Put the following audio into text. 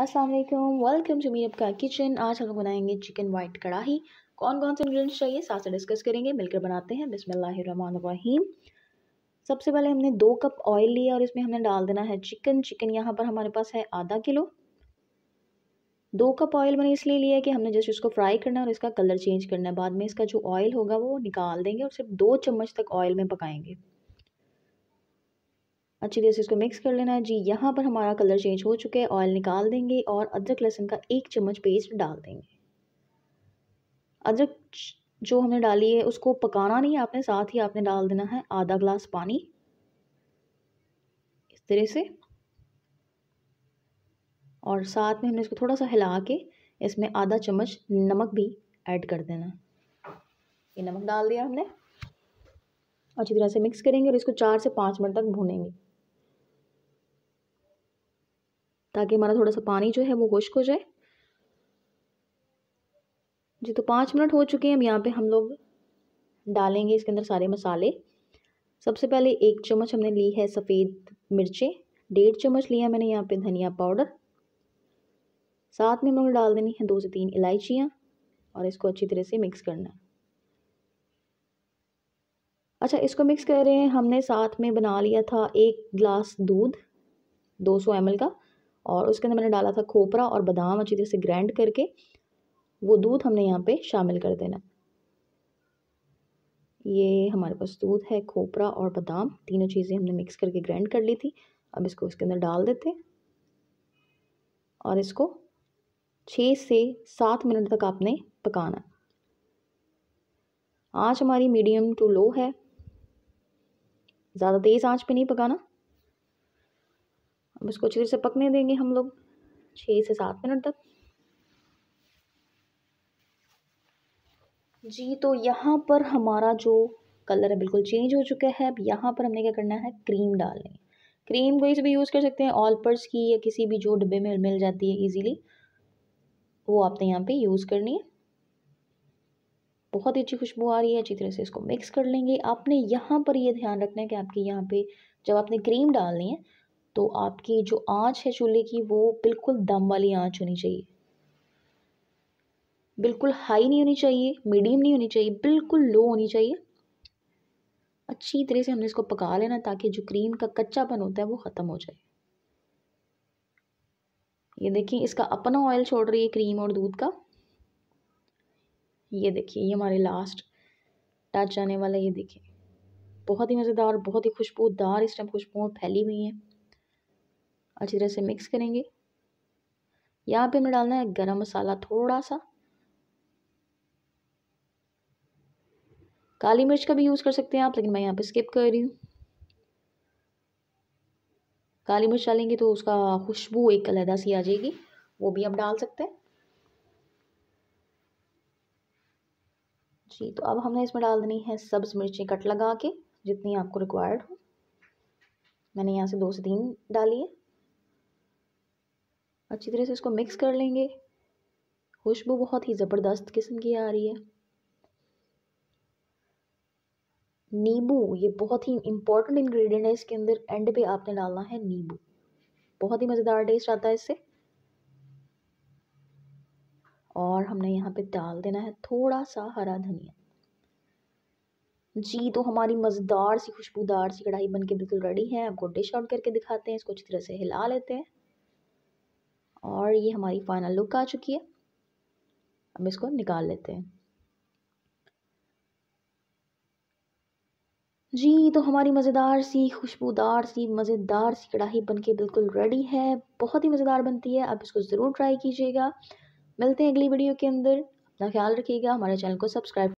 Aslam welcome to me आपका kitchen आज हम लोग बनाएंगे चिकन वाइट कढ़ाई कौन कौन से इंग्रेडिएंट्स चाहिए साथ से डिस्कस करेंगे मिलकर बनाते हैं बिसमीम सबसे पहले हमने दो कप ऑयल लिया और इसमें हमने डाल देना है चिकन चिकन यहाँ पर हमारे पास है आधा किलो दो कप ऑयल मैंने इसलिए लिया कि हमने जस्ट इसको फ्राई करना है और इसका कलर चेंज करना है बाद में इसका जो ऑयल होगा वो निकाल देंगे और सिर्फ दो चम्मच तक ऑयल में पकाएंगे अच्छी तरह से इसको मिक्स कर लेना है जी यहाँ पर हमारा कलर चेंज हो चुका है ऑयल निकाल देंगे और अदरक लहसुन का एक चम्मच पेस्ट डाल देंगे अदरक जो हमने डाली है उसको पकाना नहीं है आपने साथ ही आपने डाल देना है आधा ग्लास पानी इस तरह से और साथ में हमने इसको थोड़ा सा हिला के इसमें आधा चम्मच नमक भी ऐड कर देना ये नमक डाल दिया हमने अच्छी तरह से मिक्स करेंगे और इसको चार से पाँच मिनट तक भूनेंगे ताकि हमारा थोड़ा सा पानी जो है वो खुश्क हो जाए जी तो पाँच मिनट हो चुके हैं अब यहाँ पे हम लोग डालेंगे इसके अंदर सारे मसाले सबसे पहले एक चम्मच हमने ली है सफ़ेद मिर्चें डेढ़ चम्मच लिया मैंने यहाँ पे धनिया पाउडर साथ में हम लोग डाल देनी है दो से तीन इलायचियाँ और इसको अच्छी तरह से मिक्स करना अच्छा इसको मिक्स कर रहे हैं हमने साथ में बना लिया था एक गिलास दूध दो सौ का और उसके अंदर मैंने डाला था खोपरा और बादाम अच्छी तरह से ग्राइंड करके वो दूध हमने यहाँ पे शामिल कर देना ये हमारे पास दूध है खोपरा और बादाम तीनों चीज़ें हमने मिक्स करके ग्राइंड कर ली थी अब इसको उसके अंदर डाल देते और इसको छः से सात मिनट तक आपने पकाना आँच हमारी मीडियम टू लो है ज़्यादा तेज़ आँच पे नहीं पकाना अब इसको अच्छी से पकने देंगे हम लोग छः से सात मिनट तक जी तो यहाँ पर हमारा जो कलर है बिल्कुल चेंज हो चुका है अब यहाँ पर हमने क्या करना है क्रीम डालनी क्रीम कोई से भी यूज़ कर सकते हैं ऑल पर्स की या किसी भी जो डिब्बे में मिल जाती है इजीली वो आपने यहाँ पे यूज़ करनी है बहुत ही अच्छी खुशबू आ रही है अच्छी तरह से इसको मिक्स कर लेंगे आपने यहाँ पर ये यह ध्यान रखना है कि आपके यहाँ पे जब आपने क्रीम डालनी है तो आपकी जो आँच है चूल्हे की वो बिल्कुल दम वाली आँच होनी चाहिए बिल्कुल हाई नहीं होनी चाहिए मीडियम नहीं होनी चाहिए बिल्कुल लो होनी चाहिए अच्छी तरह से हमने इसको पका लेना ताकि जो क्रीम का कच्चापन होता है वो ख़त्म हो जाए ये देखिए इसका अपना ऑयल छोड़ रही है क्रीम और दूध का ये देखिए ये हमारे लास्ट टच आने वाला ये देखिए बहुत ही मज़ेदार बहुत ही खुशबूदार इस टाइम खुशबू फैली हुई हैं अच्छी तरह से मिक्स करेंगे यहाँ पे हमें डालना है गरम मसाला थोड़ा सा काली मिर्च का भी यूज़ कर सकते हैं आप लेकिन मैं यहाँ पे स्किप कर रही हूँ काली मिर्च डालेंगे तो उसका खुशबू एक अलहदा सी आ जाएगी वो भी आप डाल सकते हैं जी तो अब हमने इसमें डाल देनी है सब्ज़ मिर्चें कट लगा के जितनी आपको रिक्वायर्ड हो मैंने यहाँ से दो से तीन डाली है अच्छी तरह से इसको मिक्स कर लेंगे खुशबू बहुत ही ज़बरदस्त किस्म की आ रही है नींबू ये बहुत ही इम्पॉर्टेंट इंग्रेडिएंट है इसके अंदर एंड पे आपने डालना है नींबू बहुत ही मज़ेदार टेस्ट आता है इससे और हमने यहाँ पे डाल देना है थोड़ा सा हरा धनिया जी तो हमारी मज़ेदार सी खुशबूदार सी कढ़ाई बन के बिल्कुल रेडी है आपको डिश आउट करके दिखाते हैं इसको अच्छी तरह से हिला लेते हैं और ये हमारी फाइनल लुक आ चुकी है अब इसको निकाल लेते हैं जी तो हमारी मज़ेदार सी खुशबूदार सी मज़ेदार सी कढ़ाई बनके बिल्कुल रेडी है बहुत ही मज़ेदार बनती है आप इसको ज़रूर ट्राई कीजिएगा मिलते हैं अगली वीडियो के अंदर अपना ख्याल रखिएगा हमारे चैनल को सब्सक्राइब